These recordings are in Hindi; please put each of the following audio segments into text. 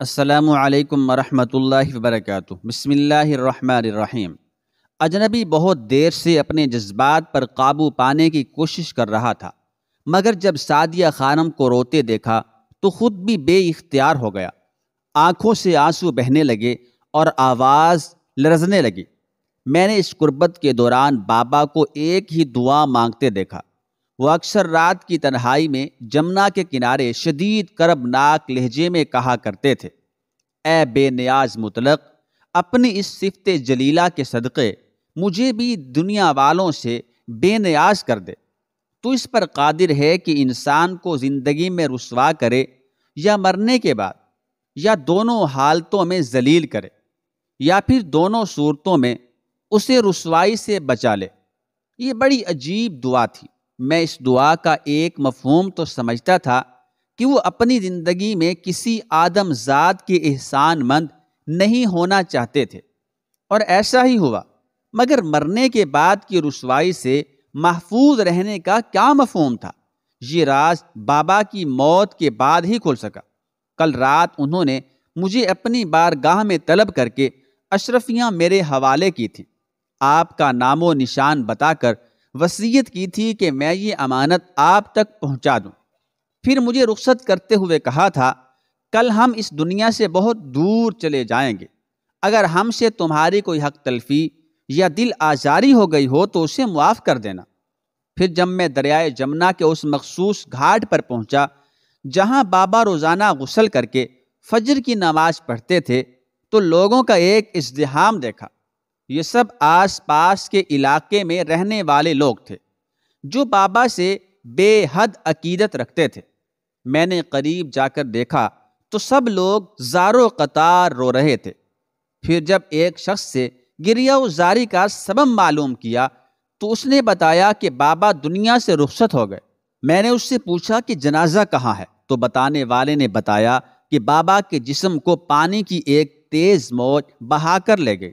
असलकम वरहमल वरक बसमीम अजनबी बहुत देर से अपने जज्बात पर काबू पाने की कोशिश कर रहा था मगर जब सादिया खानम को रोते देखा तो खुद भी बे इख्तियार हो गया आँखों से आंसू बहने लगे और आवाज़ लरजने लगी मैंने इस गुर्बत के दौरान बाबा को एक ही दुआ मांगते देखा वह अक्सर रात की तन्हाई में जमुना के किनारे शदीद करबनाक लहजे में कहा करते थे ए बेनियाज मुतलक अपनी इस सिफत जलीला के सदक़े मुझे भी दुनिया वालों से बेनियाज कर दे तो इस पर कादिर है कि इंसान को ज़िंदगी में रसवा करे या मरने के बाद या दोनों हालतों में जलील करे या फिर दोनों सूरतों में उसे रसवाई से बचा ले ये बड़ी अजीब दुआ थी मैं इस दुआ का एक मफहम तो समझता था कि वो अपनी ज़िंदगी में किसी आदमजात के एहसान मंद नहीं होना चाहते थे और ऐसा ही हुआ मगर मरने के बाद की रसवाई से महफूज रहने का क्या मफहम था ये राज बाबा की मौत के बाद ही खुल सका कल रात उन्होंने मुझे अपनी बारगाह में तलब करके अशरफियाँ मेरे हवाले की थी आपका नामो निशान बताकर वसीयत की थी कि मैं ये अमानत आप तक पहुंचा दूं। फिर मुझे रुख्सत करते हुए कहा था कल हम इस दुनिया से बहुत दूर चले जाएंगे अगर हमसे तुम्हारी कोई हक तलफी या दिल आजारी हो गई हो तो उसे मुआफ़ कर देना फिर जब मैं दरियाए जमुना के उस मखसूस घाट पर पहुंचा जहां बाबा रोज़ाना गुसल करके फजर की नमाज पढ़ते थे तो लोगों का एक इजहाम देखा ये सब आसपास के इलाके में रहने वाले लोग थे जो बाबा से बेहद अकीदत रखते थे मैंने करीब जाकर देखा तो सब लोग जारो कतार रो रहे थे फिर जब एक शख्स से गिरिया जारी का सबम मालूम किया तो उसने बताया कि बाबा दुनिया से रुखसत हो गए मैंने उससे पूछा कि जनाजा कहाँ है तो बताने वाले ने बताया कि बाबा के जिस्म को पानी की एक तेज़ मौज बहा कर ले गई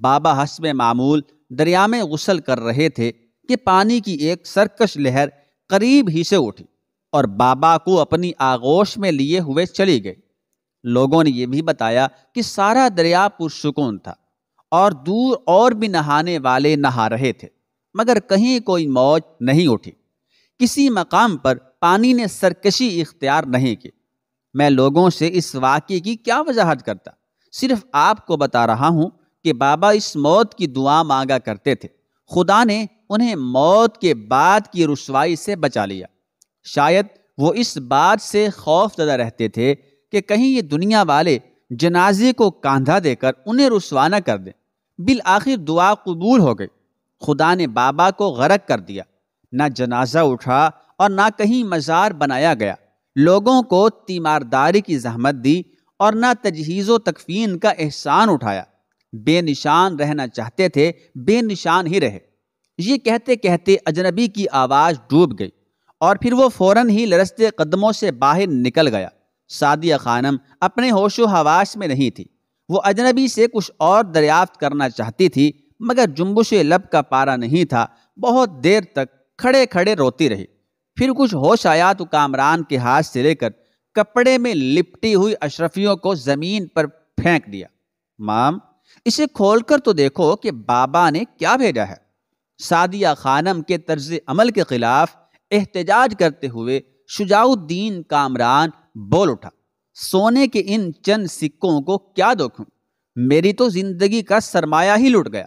बाबा हसब मामूल दरिया में गसल कर रहे थे कि पानी की एक सरकश लहर करीब ही से उठी और बाबा को अपनी आगोश में लिए हुए चली गई लोगों ने यह भी बताया कि सारा दरिया पुरसकून था और दूर और भी नहाने वाले नहा रहे थे मगर कहीं कोई मौज नहीं उठी किसी मकाम पर पानी ने सरकशी इख्तियार नहीं की मैं लोगों से इस वाक्य की क्या वजाहत करता सिर्फ आपको बता रहा हूँ कि बाबा इस मौत की दुआ मांगा करते थे खुदा ने उन्हें मौत के बाद की रसवाई से बचा लिया शायद वो इस बात से खौफ ज़दा रहते थे कि कहीं ये दुनिया वाले जनाजे को कांधा देकर उन्हें रसवा न कर दें बिल आखिर दुआ कबूल हो गई खुदा ने बाबा को गरक कर दिया ना जनाजा उठा और ना कहीं मज़ार बनाया गया लोगों को तीमारदारी की जहमत दी और ना तजहीज़ो व तकफीन का एहसान उठाया बेनिशान रहना चाहते थे बेनिशान ही रहे ये कहते कहते अजनबी की आवाज़ डूब गई और फिर वो फौरन ही लरसते कदमों से बाहर निकल गया सादिया खानम अपने होशो हवास में नहीं थी वो अजनबी से कुछ और दरियाफ्त करना चाहती थी मगर जुम्बुश लब का पारा नहीं था बहुत देर तक खड़े खड़े रोती रही फिर कुछ होश आया तो कामरान के हाथ से लेकर कपड़े में लिपटी हुई अशरफियों को ज़मीन पर फेंक दिया माम इसे खोलकर तो देखो कि बाबा ने क्या भेजा है सादिया खानम के तर्ज अमल के खिलाफ एहतजाज करते हुए शुजाउद्दीन कामरान बोल उठा सोने के इन चंद सिक्कों को क्या दोखूं मेरी तो जिंदगी का सरमाया ही लुट गया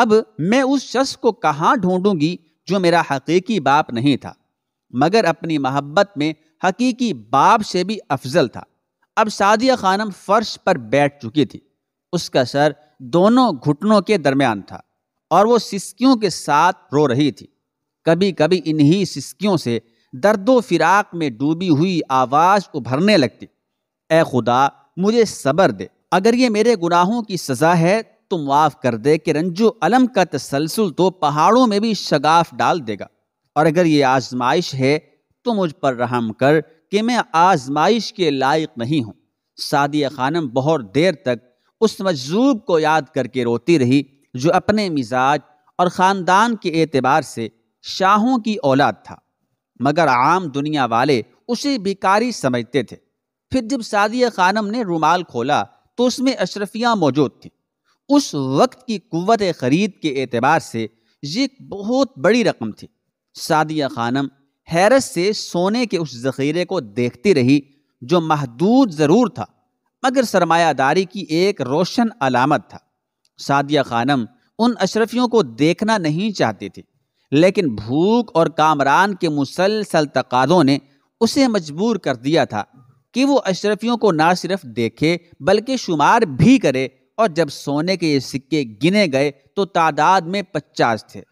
अब मैं उस शख्स को कहाँ ढूंढूंगी जो मेरा हकीकी बाप नहीं था मगर अपनी मोहब्बत में हकीकी बाप से भी अफजल था अब सादिया खानम फर्श पर बैठ चुकी थी उसका सर दोनों घुटनों के दरमियान था और वो सिस्कियों के साथ रो रही थी कभी कभी इन्हीं सिस्कियों से दर्दो फिराक में डूबी हुई आवाज़ उभरने लगती ए खुदा मुझे सबर दे अगर ये मेरे गुनाहों की सज़ा है तो माफ़ कर दे कि रंजो अलम का तसलसल तो पहाड़ों में भी शगाफ डाल देगा और अगर ये आजमाइश है तो मुझ पर रहम कर कि मैं आजमाइश के लायक नहीं हूँ सादिया खानम बहुत देर तक उस मजलूब को याद करके रोती रही जो अपने मिजाज और ख़ानदान के एतबार से शाहों की औलाद था मगर आम दुनिया वाले उसे बेकारी समझते थे फिर जब सादिया खानम ने रुमाल खोला तो उसमें अशरफियाँ मौजूद थीं उस वक्त की कुत ख़रीद के एतबार से ये बहुत बड़ी रकम थी सादिया खानम हैरत से सोने के उस ज़ख़ीरे को देखती रही जो महदूद ज़रूर था मगर सरमायादारी की एक रोशन अलामत था सादिया खानम उन अशरफियों को देखना नहीं चाहती थी लेकिन भूख और कामरान के मुसलसल तकादों ने उसे मजबूर कर दिया था कि वो अशरफियों को ना सिर्फ देखे बल्कि शुमार भी करे और जब सोने के ये सिक्के गिने गए तो तादाद में पचास थे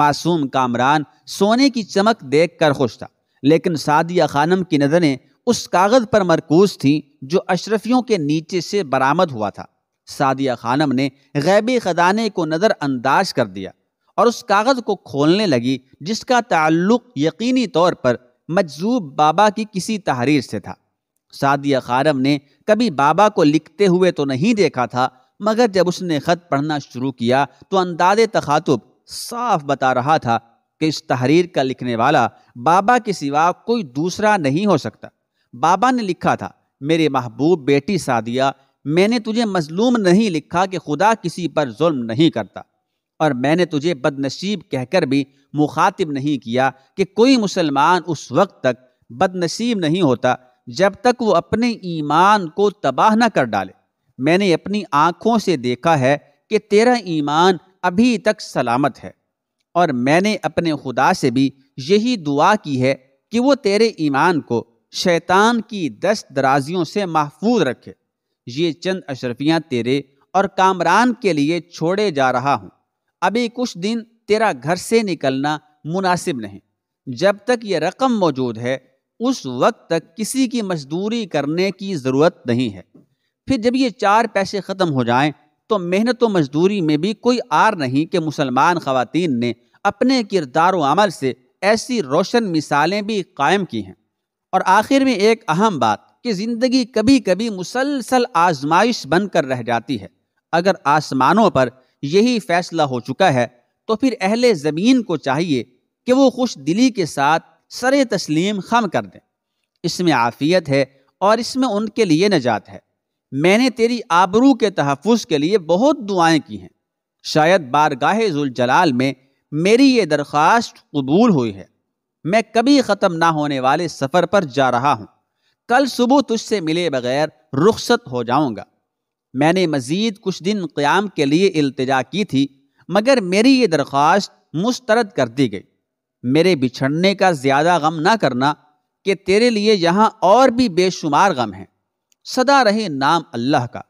मासूम कामरान सोने की चमक देख कर खुश था लेकिन सादिया खानम की नज़रें उस कागज पर मरकूज थी जो अशरफियों के नीचे से बरामद हुआ था सादिया खानम ने गैबी खदाने को नज़रअंदाज कर दिया और उस कागज़ को खोलने लगी जिसका ताल्लुक यकीनी तौर पर मजजूब बाबा की किसी तहरीर से था सादिया खानम ने कभी बाबा को लिखते हुए तो नहीं देखा था मगर जब उसने ख़त पढ़ना शुरू किया तो अंदाज तखातुब साफ बता रहा था कि इस तहरीर का लिखने वाला बाबा के सिवा कोई दूसरा नहीं हो सकता बाबा ने लिखा था मेरे महबूब बेटी सादिया मैंने तुझे मजलूम नहीं लिखा कि खुदा किसी पर जुल्म नहीं करता और मैंने तुझे बदनसीब कहकर भी मुखातिब नहीं किया कि कोई मुसलमान उस वक्त तक बदनसीब नहीं होता जब तक वो अपने ईमान को तबाह न कर डाले मैंने अपनी आँखों से देखा है कि तेरा ईमान अभी तक सलामत है और मैंने अपने खुदा से भी यही दुआ की है कि वो तेरे ईमान को शैतान की दस दराजियों से महफूज रखे ये चंद अशरफियाँ तेरे और कामरान के लिए छोड़े जा रहा हूँ अभी कुछ दिन तेरा घर से निकलना मुनासिब नहीं जब तक ये रकम मौजूद है उस वक्त तक किसी की मजदूरी करने की ज़रूरत नहीं है फिर जब ये चार पैसे ख़त्म हो जाएं तो मेहनत व मजदूरी में भी कोई आर नहीं कि मुसलमान खातन ने अपने किरदार अमल से ऐसी रोशन मिसालें भी कायम की हैं और आखिर में एक अहम बात कि ज़िंदगी कभी कभी मुसलसल आजमाइश बनकर रह जाती है अगर आसमानों पर यही फैसला हो चुका है तो फिर अहले ज़मीन को चाहिए कि वो खुश दिली के साथ सर तस्लीम खम कर दें इसमें आफ़ियत है और इसमें उनके लिए नजात है मैंने तेरी आबरू के तहफ़ के लिए बहुत दुआएं की हैं शायद बारगाह जुलजलाल में मेरी ये दरख्वास्त कबूल हुई है मैं कभी ख़त्म ना होने वाले सफ़र पर जा रहा हूँ कल सुबह तुझसे मिले बगैर रुखसत हो जाऊँगा मैंने मज़ीद कुछ दिन क़्याम के लिए अल्तजा की थी मगर मेरी ये दरख्वास्त मुस्तरद कर दी गई मेरे बिछड़ने का ज़्यादा गम ना करना कि तेरे लिए यहाँ और भी बेशुमार गम हैं सदा रहे नाम अल्लाह का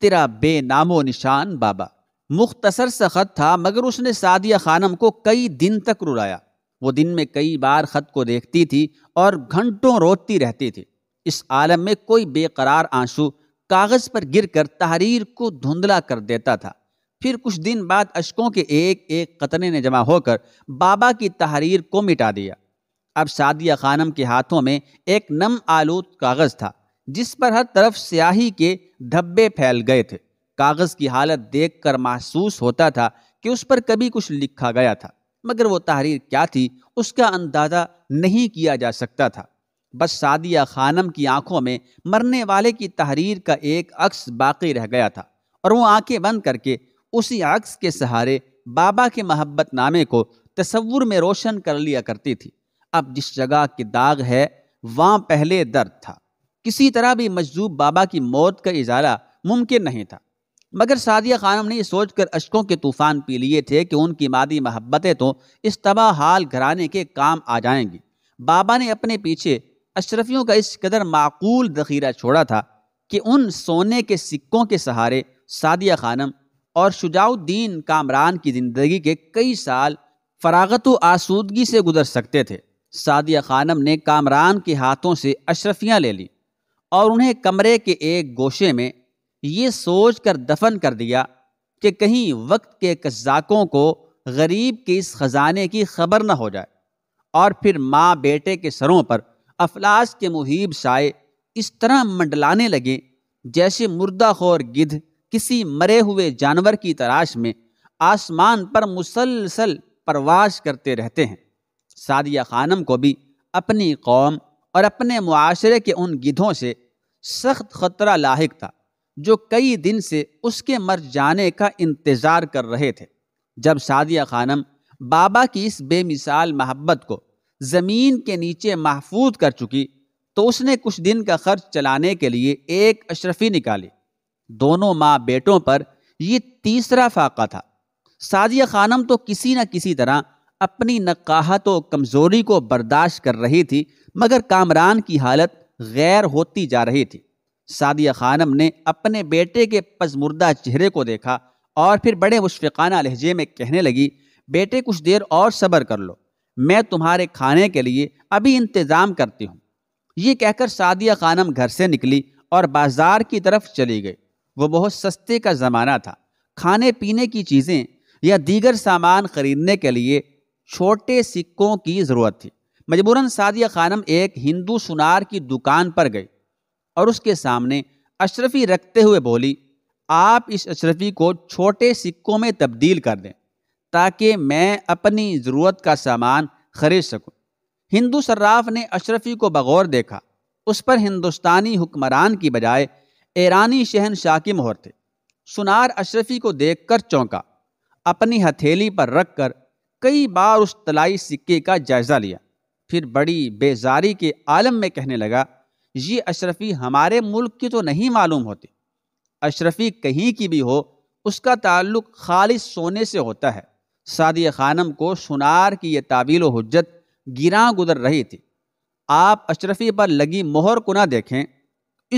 तेरा बे नामो निशान बाबा मुख्तसर सा खत था मगर उसने सादिया खानम को कई दिन तक रुलाया वो दिन में कई बार ख़त को देखती थी और घंटों रोती रहती थी इस आलम में कोई बेकरार आंसू कागज़ पर गिरकर तहरीर को धुंधला कर देता था फिर कुछ दिन बाद अशकों के एक एक कतरे ने जमा होकर बाबा की तहरीर को मिटा दिया अब शादिया खानम के हाथों में एक नम आलूद कागज़ था जिस पर हर तरफ स्याही के धब्बे फैल गए थे कागज़ की हालत देखकर महसूस होता था कि उस पर कभी कुछ लिखा गया था मगर वो तहरीर क्या थी उसका अंदाज़ा नहीं किया जा सकता था बस सादिया खानम की आंखों में मरने वाले की तहरीर का एक अक्स बाकी रह गया था और वो आंखें बंद करके उसी अक्स के सहारे बाबा के मोहब्बत नामे को तस्वुर में रोशन कर लिया करती थी अब जिस जगह के दाग है वहाँ पहले दर्द था किसी तरह भी मजजूब बाबा की मौत का इजारा मुमकिन नहीं था मगर सादिया खानम ने सोचकर अशकों के तूफान पी लिए थे कि उनकी मादी मोहब्बतें तो इस तबाह हाल घराने के काम आ जाएंगी बाबा ने अपने पीछे अशरफियों का इस कदर माकूल जखीरा छोड़ा था कि उन सोने के सिक्कों के सहारे सादिया खानम और शुजाउद्दीन कामरान की ज़िंदगी के कई साल फरागत व आसूदगी से गुजर सकते थे सादिया खानम ने कामरान के हाथों से अशरफियाँ ले ली और उन्हें कमरे के एक गोशे में ये सोच कर दफन कर दिया कि कहीं वक्त के कजाकों को गरीब के इस ख़जाने की खबर न हो जाए और फिर माँ बेटे के सरों पर अफलास के मुहिब साए इस तरह मंडलाने लगे जैसे मुर्दा खोर गिद्ध किसी मरे हुए जानवर की तलाश में आसमान पर मुसलसल परवाश करते रहते हैं सादिया खानम को भी अपनी कौम और अपने मुआशरे के उन गिधों से सख्त ख़तरा लाक था जो कई दिन से उसके मर जाने का इंतज़ार कर रहे थे जब सादिया खानम बाबा की इस बेमिसाल मोहब्बत को ज़मीन के नीचे महफूज कर चुकी तो उसने कुछ दिन का खर्च चलाने के लिए एक अशरफी निकाली दोनों माँ बेटों पर ये तीसरा फाका था सादिया खानम तो किसी न किसी तरह अपनी नकाहत व कमज़ोरी को बर्दाश्त कर रही थी मगर कामरान की हालत गैर होती जा रही थी सादिया खानम ने अपने बेटे के पजमुर्दा चेहरे को देखा और फिर बड़े मुशफ़ाना लहजे में कहने लगी बेटे कुछ देर और सब्र कर लो मैं तुम्हारे खाने के लिए अभी इंतज़ाम करती हूँ ये कहकर सादिया खानम घर से निकली और बाजार की तरफ चली गई वो बहुत सस्ते का ज़माना था खाने पीने की चीज़ें या दीगर सामान खरीदने के लिए छोटे सिक्कों की ज़रूरत थी मजबूरन सादिया खानम एक हिंदू सुनार की दुकान पर गई और उसके सामने अशरफी रखते हुए बोली आप इस अशरफी को छोटे सिक्कों में तब्दील कर दें ताकि मैं अपनी ज़रूरत का सामान खरीद सकूं। हिंदू सर्राफ ने अशरफी को बगौर देखा उस पर हिंदुस्तानी हुक्मरान की बजाय ईरानी शहनशाह की मोहर थे सुनार अशरफी को देखकर चौंका अपनी हथेली पर रख कर कई बार उस तलाई सिक्के का जायज़ा लिया फिर बड़ी बेजारी के आलम में कहने लगा ये अशरफी हमारे मुल्क की तो नहीं मालूम होती अशरफी कहीं की भी हो उसका ताल्लुक खालिश सोने से होता है सादी खानम को सुनार की यह ताबील हजत गिरा गुजर रही थी आप अशरफी पर लगी मोहर को ना देखें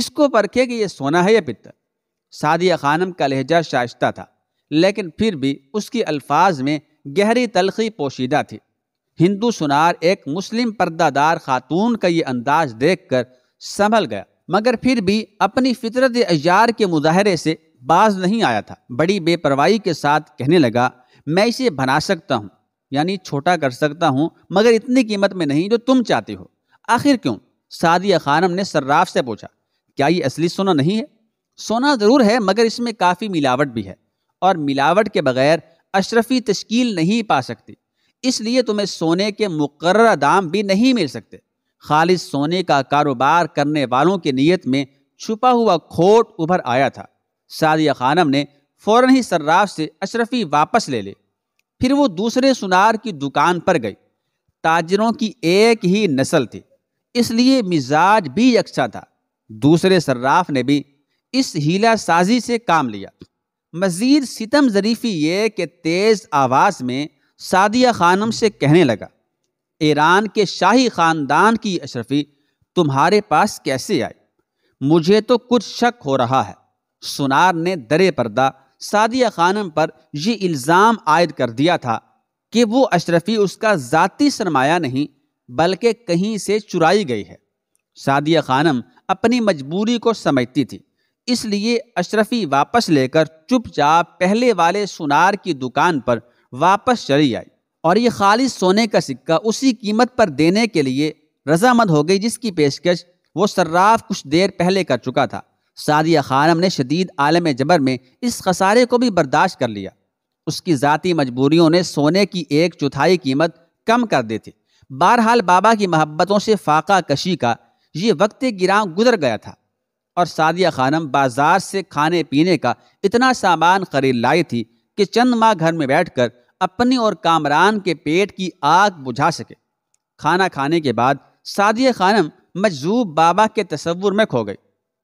इसको परखे कि यह सोना है या पित्तर सादिया खानम का लहजा शाइता था लेकिन फिर भी उसकी अल्फाज में गहरी तलखी पोशीदा थी हिंदू सुनार एक मुस्लिम पर्दादार खातून का ये अंदाज देख कर संभल गया मगर फिर भी अपनी फितरत अजार के मुजाहरे से बाज नहीं आया था बड़ी बेपरवाही के साथ कहने लगा मैं इसे बना सकता हूँ यानी छोटा कर सकता हूँ मगर इतनी कीमत में नहीं जो तुम चाहते हो आखिर क्यों सादिया खानम ने सर्राफ से पूछा क्या ये असली सोना नहीं है सोना ज़रूर है मगर इसमें काफ़ी मिलावट भी है और मिलावट के बगैर अशरफी तश्कील नहीं पा सकती इसलिए तुम्हें सोने के मुकर दाम भी नहीं मिल सकते खालिद सोने का कारोबार करने वालों की नीयत में छुपा हुआ खोट उभर आया था सादिया खानम ने फौरन ही सर्राफ से अशरफी वापस ले ले फिर वो दूसरे सुनार की दुकान पर गई ताजरों की एक ही नस्ल थी इसलिए मिजाज भी अच्छा था दूसरे सर्राफ ने भी इस हीला साजी से काम लिया मज़ीद सितम जरीफी ये कि तेज़ आवाज़ में सादिया खानम से कहने लगा ईरान के शाही ख़ानदान की अशरफी तुम्हारे पास कैसे आई मुझे तो कुछ शक हो रहा है सुनार ने दरे पर्दा सादिया खानम पर यह इल्ज़ाम आयद कर दिया था कि वो अशरफी उसका ज़ाती सरमाया नहीं बल्कि कहीं से चुराई गई है सादिया खानम अपनी मजबूरी को समझती थी इसलिए अशरफी वापस लेकर चुपचाप पहले वाले सुनार की दुकान पर वापस चली आई और ये खालिश सोने का सिक्का उसी कीमत पर देने के लिए रजामंद हो गई जिसकी पेशकश वो सर्राफ कुछ देर पहले कर चुका था सादिया खानम ने शदीद आलम जबर में इस खसारे को भी बर्दाश्त कर लिया उसकी ज़ाती मजबूरियों ने सोने की एक चौथाई कीमत कम कर दी थी बहरहाल बाबा की मोहब्बतों से फाका कशी का ये वक्त गिराव गुजर गया था और सादिया खानम बाजार से खाने पीने का इतना सामान खरीद लाई थी कि चंद माह घर में बैठकर अपनी और कामरान के पेट की आग बुझा सके खाना खाने के बाद सादिय खानम मजजूब बाबा के तस्वुर में खो गई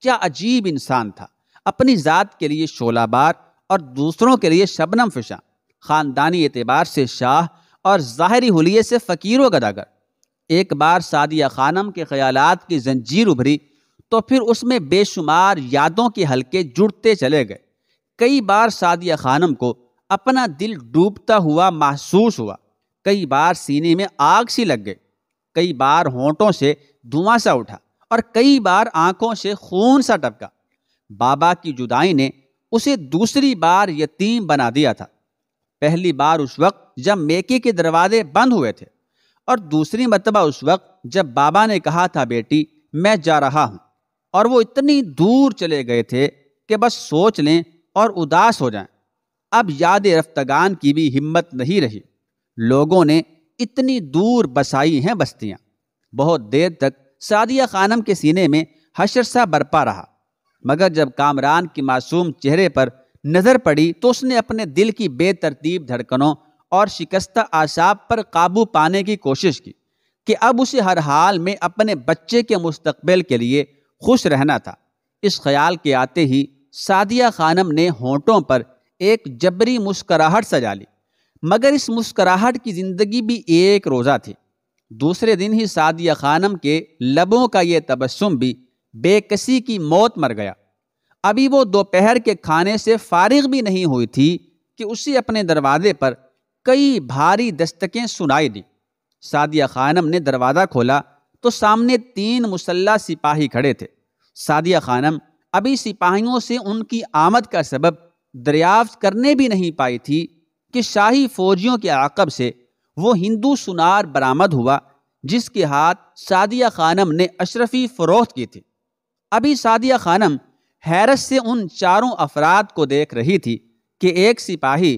क्या अजीब इंसान था अपनी ज़ात के लिए शोलाबार और दूसरों के लिए शबनम फिशा ख़ानदानी एतबार से शाह और ज़ाहरी हलिए से फ़कीर व गदागर एक बार सादिया खानम के ख्यालात की जंजीर उभरी तो फिर उसमें बेशुमार यादों के हलके जुड़ते चले गए कई बार सादिया खानम को अपना दिल डूबता हुआ महसूस हुआ कई बार सीने में आग सी लग गई कई बार होंठों से धुआं सा उठा और कई बार आंखों से खून सा टपका बाबा की जुदाई ने उसे दूसरी बार यतीम बना दिया था पहली बार उस वक्त जब मेके के दरवाजे बंद हुए थे और दूसरी मरतबा उस वक्त जब बाबा ने कहा था बेटी मैं जा रहा हूँ और वो इतनी दूर चले गए थे कि बस सोच लें और उदास हो जाएं अब याद रफ्तगान की भी हिम्मत नहीं रही लोगों ने इतनी दूर बसाई हैं बस्तियाँ बहुत देर तक सादिया खानम के सीने में हशर सा बरपा रहा मगर जब कामरान के मासूम चेहरे पर नज़र पड़ी तो उसने अपने दिल की बेतरतीब धड़कनों और शिकस्ता आसाब पर काबू पाने की कोशिश की कि अब उसे हर हाल में अपने बच्चे के मुस्तबिल के लिए खुश रहना था इस ख्याल के आते ही सादिया खानम ने होंठों पर एक जबरी मुस्कराहट सजा ली मगर इस मुस्कराहट की ज़िंदगी भी एक रोज़ा थी दूसरे दिन ही सादिया खानम के लबों का ये तबसम भी बेकसी की मौत मर गया अभी वो दोपहर के खाने से फारिग भी नहीं हुई थी कि उसे अपने दरवाजे पर कई भारी दस्तकें सुनाई दी सादिया खानम ने दरवाज़ा खोला तो सामने तीन मुसल्ला सिपाही खड़े थे सादिया खानम अभी सिपाहियों से उनकी आमद का सबब दरियाफ्त करने भी नहीं पाई थी कि शाही फौजियों के आकब से वो हिंदू सुनार बरामद हुआ जिसके हाथ सादिया खानम ने अशरफी फरोख्त की थी अभी सादिया खानम हैरत से उन चारों अफराद को देख रही थी कि एक सिपाही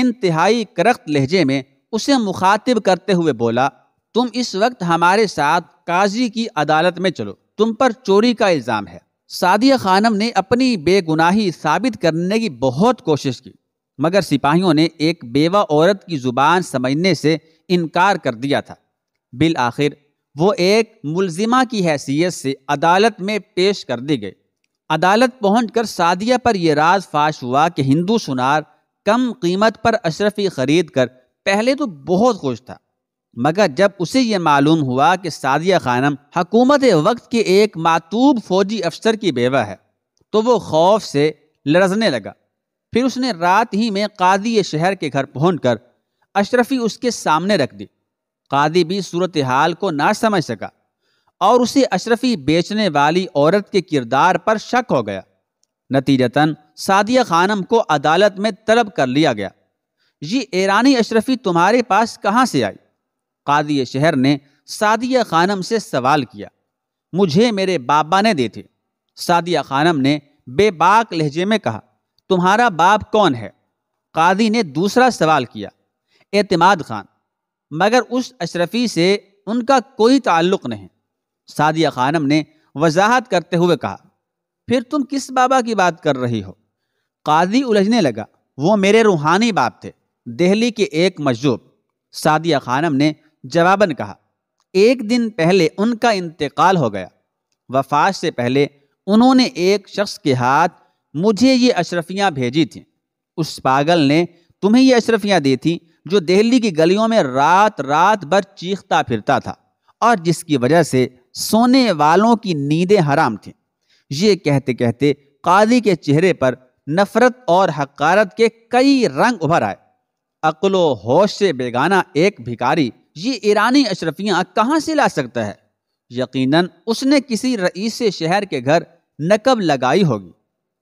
इंतहाई करख्त लहजे में उसे मुखातिब करते हुए बोला तुम इस वक्त हमारे साथ काजी की अदालत में चलो तुम पर चोरी का इल्ज़ाम है सादिया खानम ने अपनी बेगुनाही साबित करने की बहुत कोशिश की मगर सिपाहियों ने एक बेवा औरत की ज़ुबान समझने से इनकार कर दिया था बिल आखिर वो एक मुलजिमा की हैसियत से अदालत में पेश कर दी गई अदालत पहुंचकर सादिया पर यह राज फाश हुआ कि हिंदू सुनार कम कीमत पर अशरफी खरीद कर पहले तो बहुत खुश था मगर जब उसे यह मालूम हुआ कि सादिया खानम हकूमत वक्त के एक मातूब फौजी अफसर की बेवा है तो वो खौफ से लरजने लगा फिर उसने रात ही में कादी शहर के घर पहुँच कर अशरफी उसके सामने रख दी कादी भी सूरत हाल को ना समझ सका और उसे अशरफी बेचने वाली औरत के किरदार पर शक हो गया नतीजतन सादिया खानम को अदालत में तलब कर लिया गया ये ईरानी अशरफी तुम्हारे पास कहाँ से आई कादी शहर ने सादिया खानम से सवाल किया मुझे मेरे बाबा ने दे थे सादिया खानम ने बेबाक लहजे में कहा तुम्हारा बाप कौन है कादी ने दूसरा सवाल किया एतमाद खान मगर उस अशरफी से उनका कोई ताल्लुक नहीं सादिया खानम ने वजाहत करते हुए कहा फिर तुम किस बाबा की बात कर रही हो कादी उलझने लगा वो मेरे रूहानी बाप थे दिल्ली के एक मजदूब सादिया खानम ने जवाबन कहा एक दिन पहले उनका इंतकाल हो गया वफात से पहले उन्होंने एक शख्स के हाथ मुझे ये अशरफियाँ भेजी थीं उस पागल ने तुम्हें ये अशरफियाँ दी थीं जो दिल्ली की गलियों में रात रात भर चीखता फिरता था और जिसकी वजह से सोने वालों की नींदें हराम थीं ये कहते कहते कादी के चेहरे पर नफ़रत और हकारत के कई रंग उभर आए अकलो होश से बेगाना एक भिकारी ये ईरानी अशरफियाँ कहाँ से ला सकता है यकीनन उसने किसी रईस शहर के घर नकब लगाई होगी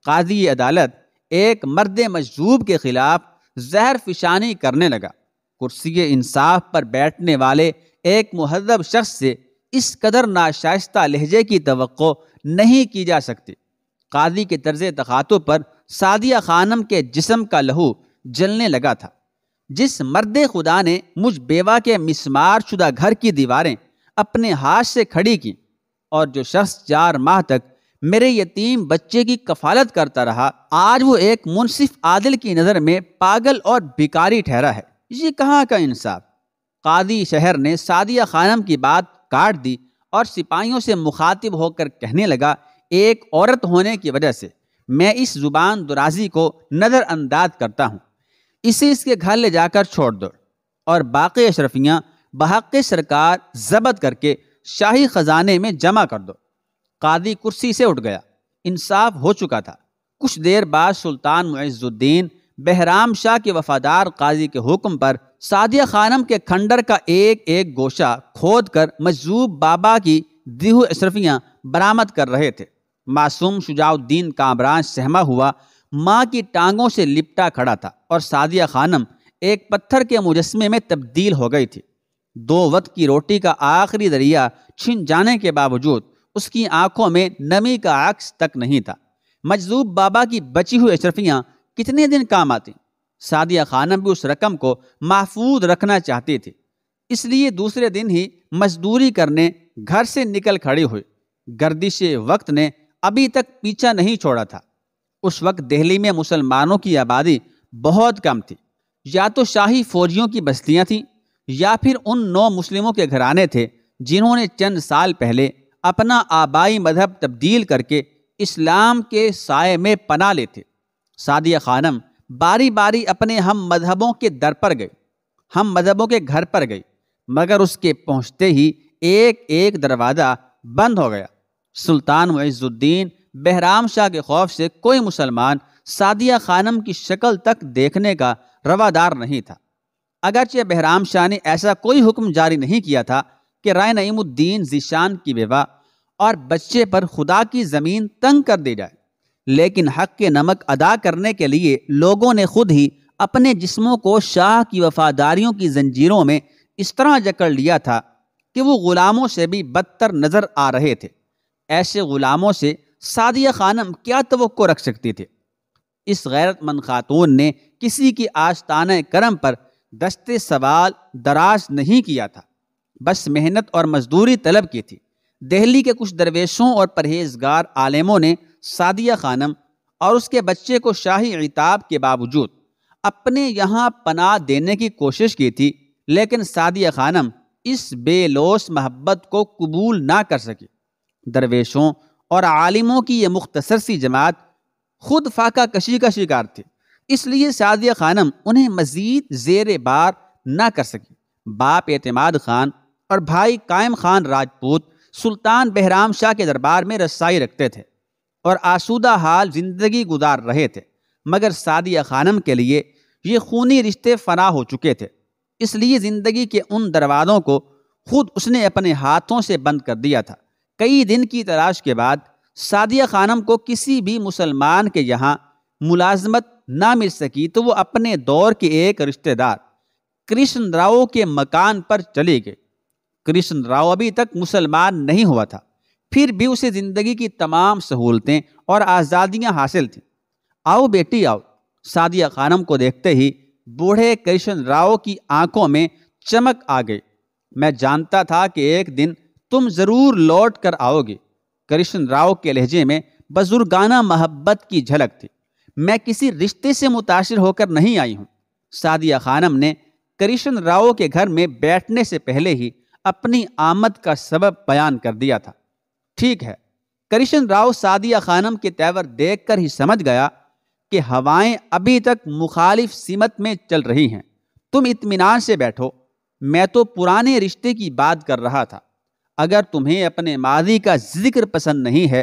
काजी अदालत एक मर्द मजजूब के ख़िलाफ़ जहर फिशानी करने लगा कुर्सी इंसाफ पर बैठने वाले एक महदब शख्स से इस कदर नाशाइस्ता लहजे की तो नहीं की जा सकती काजी के तर्ज तखातों पर सादिया खानम के जिसम का लहू जलने लगा था जिस मर्द खुदा ने मुझ बेवा के मिसमार शुदा घर की दीवारें अपने हाथ से खड़ी की और जो शख्स चार माह तक मेरे यतीम बच्चे की कफालत करता रहा आज वो एक मुनसिफ आदिल की नज़र में पागल और बिकारी ठहरा है ये कहाँ का इंसाफ कादी शहर ने सादिया खानम की बात काट दी और सिपाहियों से मुखातिब होकर कहने लगा एक औरत होने की वजह से मैं इस ज़ुबान दुराजी को नज़रअंदाज करता हूँ इसे इसके घर ले जाकर छोड़ दो और बाकी अशरफियाँ बहक सरकार जबत करके शाही ख़जाने में जमा कर दो कादी कुर्सी से उठ गया इंसाफ हो चुका था कुछ देर बाद सुल्तान मुइजुद्दीन बहराम शाह के वफादार काजी के हुक्म पर सादिया खानम के खंडर का एक एक गोशा खोद कर मजूब बाबा की दिहु अशरफियाँ बरामद कर रहे थे मासूम शुजाउद्दीन कामरान सहमा हुआ माँ की टांगों से लिपटा खड़ा था और सादिया खानम एक पत्थर के मुजस्मे में तब्दील हो गई थी दो वक्त की रोटी का आखिरी दरिया छिन जाने के बावजूद उसकी आंखों में नमी का आक्स तक नहीं था मजलूब बाबा की बची हुई अशरफियाँ कितने दिन काम आती सादिया खानम भी उस रकम को महफूज रखना चाहती थी इसलिए दूसरे दिन ही मजदूरी करने घर से निकल खड़ी हुई गर्दिश वक्त ने अभी तक पीछा नहीं छोड़ा था उस वक्त दिल्ली में मुसलमानों की आबादी बहुत कम थी या तो शाही फौजियों की बस्तियां थीं या फिर उन नौ मुस्लिमों के घराने थे जिन्होंने चंद साल पहले अपना आबाई मजहब तब्दील करके इस्लाम के साय में पना लेते सादिया खानम बारी बारी अपने हम मजहबों के दर पर गई हम मजहबों के घर पर गई मगर उसके पहुँचते ही एक एक दरवाज़ा बंद हो गया सुल्तान मज़ुद्दीन बहराम शाह के खौफ से कोई मुसलमान सादिया खानम की शक्ल तक देखने का रवादार नहीं था अगरचे बहराम शाह ने ऐसा कोई हुक्म जारी नहीं किया था कि राय नईमुद्दीन जीशान की विवाह और बच्चे पर खुदा की ज़मीन तंग कर दी जाए लेकिन हक के नमक अदा करने के लिए लोगों ने खुद ही अपने जिस्मों को शाह की वफादारियों की जंजीरों में इस तरह जकड़ लिया था कि वो ग़ुलामों से भी बदतर नज़र आ रहे थे ऐसे ग़ुलामों से सादिया खानम क्या तो रख सकती थी इस गैरतमंद खातून ने किसी की आस्तान करम पर दस्ते सवाल दराज नहीं किया था बस मेहनत और मजदूरी तलब की थी दिल्ली के कुछ दरवेशों और परहेजगार आलमों ने सादिया खानम और उसके बच्चे को शाही अताब के बावजूद अपने यहाँ पनाह देने की कोशिश की थी लेकिन सादिया खानम इस बेलोस मोहब्बत को कबूल ना कर सके दरवेशों और आलिमों की ये मुख्तसर सी जमात खुद फाका कशी का शिकार थे इसलिए सादिया खानम उन्हें मज़ीद जेर बार ना कर सकी बाप एतमाद खान और भाई कायम खान राजपूत सुल्तान बहराम शाह के दरबार में रसाई रखते थे और आसूदा हाल जिंदगी गुजार रहे थे मगर सादिया खानम के लिए ये खूनी रिश्ते फना हो चुके थे इसलिए ज़िंदगी के उन दरवाज़ों को खुद उसने अपने हाथों से बंद कर दिया था कई दिन की तलाश के बाद सादिया खानम को किसी भी मुसलमान के यहाँ मुलाजमत ना मिल सकी तो वो अपने दौर के एक रिश्तेदार कृष्ण राव के मकान पर चले गए कृष्ण राव अभी तक मुसलमान नहीं हुआ था फिर भी उसे ज़िंदगी की तमाम सहूलतें और आज़ादियाँ हासिल थीं आओ बेटी आओ सादिया खानम को देखते ही बूढ़े कृष्ण राव की आंखों में चमक आ गई मैं जानता था कि एक दिन तुम जरूर लौट कर आओगे कृष्ण राव के लहजे में बजुर्गाना मोहब्बत की झलक थी मैं किसी रिश्ते से मुतासर होकर नहीं आई हूँ सादिया खानम ने कृष्ण राव के घर में बैठने से पहले ही अपनी आमद का सबब बयान कर दिया था ठीक है कृष्ण राव सादिया खानम के तेवर देखकर ही समझ गया कि हवाएं अभी तक मुखालिफ सीमत में चल रही हैं तुम इतमान से बैठो मैं तो पुराने रिश्ते की बात कर रहा था अगर तुम्हें अपने माजी का जिक्र पसंद नहीं है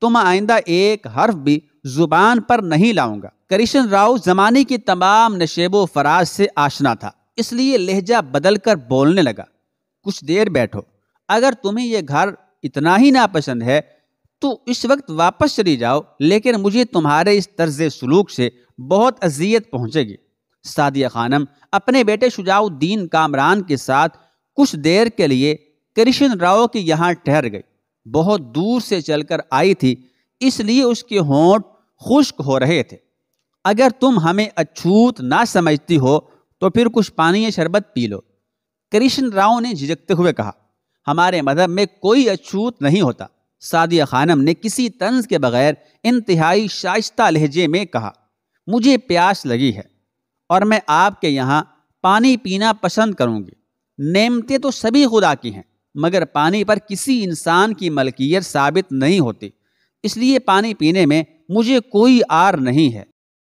तो मैं आइंदा एक हर्फ भी जुबान पर नहीं लाऊंगा करिशन राव जमाने की तमाम नशेबो फराज से आशना था इसलिए लहजा बदल कर बोलने लगा कुछ देर बैठो अगर तुम्हें यह घर इतना ही नापसंद है तो इस वक्त वापस चली जाओ लेकिन मुझे तुम्हारे इस तर्ज सलूक से बहुत अजियत पहुंचेगी सादिया खानम अपने बेटे शुजाउद्दीन कामरान के साथ कुछ देर के लिए कृष्ण राव के यहाँ ठहर गई बहुत दूर से चलकर आई थी इसलिए उसके होंठ खुश्क हो रहे थे अगर तुम हमें अछूत ना समझती हो तो फिर कुछ पानी या शरबत पी लो कृष्ण राव ने झिझकते हुए कहा हमारे मदहब में कोई अछूत नहीं होता सादिया खानम ने किसी तंज के बगैर इंतहाई शाइस्ता लहजे में कहा मुझे प्यास लगी है और मैं आपके यहाँ पानी पीना पसंद करूँगी नेमते तो सभी खुदा की हैं मगर पानी पर किसी इंसान की मलकियत साबित नहीं होती इसलिए पानी पीने में मुझे कोई आर नहीं है